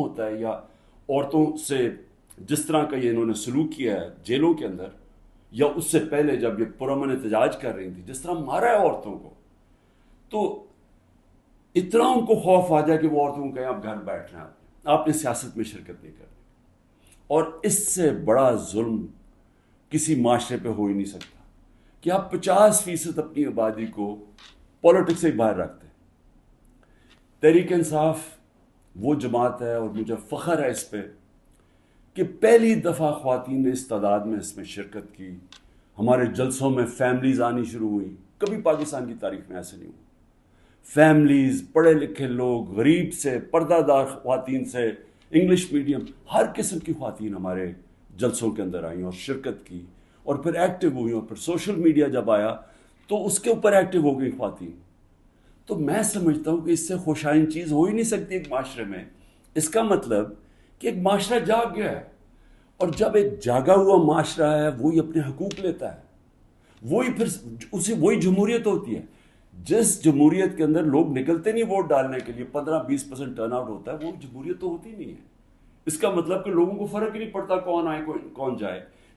होता है या औरतों से जिस तरह का ये इन्होंने सलूक किया है जेलों के अंदर या उससे पहले जब ये पुरमन एहतजाज कर रही थी जिस तरह मारा है औरतों को तो इतना उनको खौफ आ जाए कि वो औरतों को कहें आप घर बैठ रहे हैं आपने सियासत में शिरकत नहीं करनी और इससे बड़ा जुल्म किसी माशरे पे हो ही नहीं सकता कि आप पचास फीसद अपनी आबादी को पॉलिटिक्स से बाहर रखते हैं तहरीक इंसाफ वो जमात है और मुझे फ़ख्र है इस पर कि पहली दफ़ा ख़वान ने इस तादाद में इसमें शिरकत की हमारे जलसों में फैमिलीज़ आनी शुरू हुई कभी पाकिस्तान की तारीख में ऐसे नहीं हुआ फैमिलीज़ पढ़े लिखे लोग गरीब से पर्दादार ख़वान से इंग्लिश मीडियम हर किस्म की ख़वान हमारे जलसों के अंदर आई और शिरकत की और फिर एक्टिव हुई और फिर सोशल मीडिया जब आया तो उसके ऊपर एक्टिव हो गई ख़वान तो मैं समझता हूँ कि इससे खुशाइन चीज़ हो ही नहीं सकती एक माशरे में इसका मतलब कि एक माशरा जाग गया है और जब एक जागा हुआ माशरा है वही अपने हकूक लेता है वही फिर उसे वही जमहूरियत होती है जिस जमहूरियत के अंदर लोग निकलते नहीं वोट डालने के लिए पंद्रह बीस परसेंट टर्न आउट होता है वो जमहूरियत तो होती नहीं है इसका मतलब कि लोगों को फर्क ही नहीं पड़ता कौन आए कौन जाए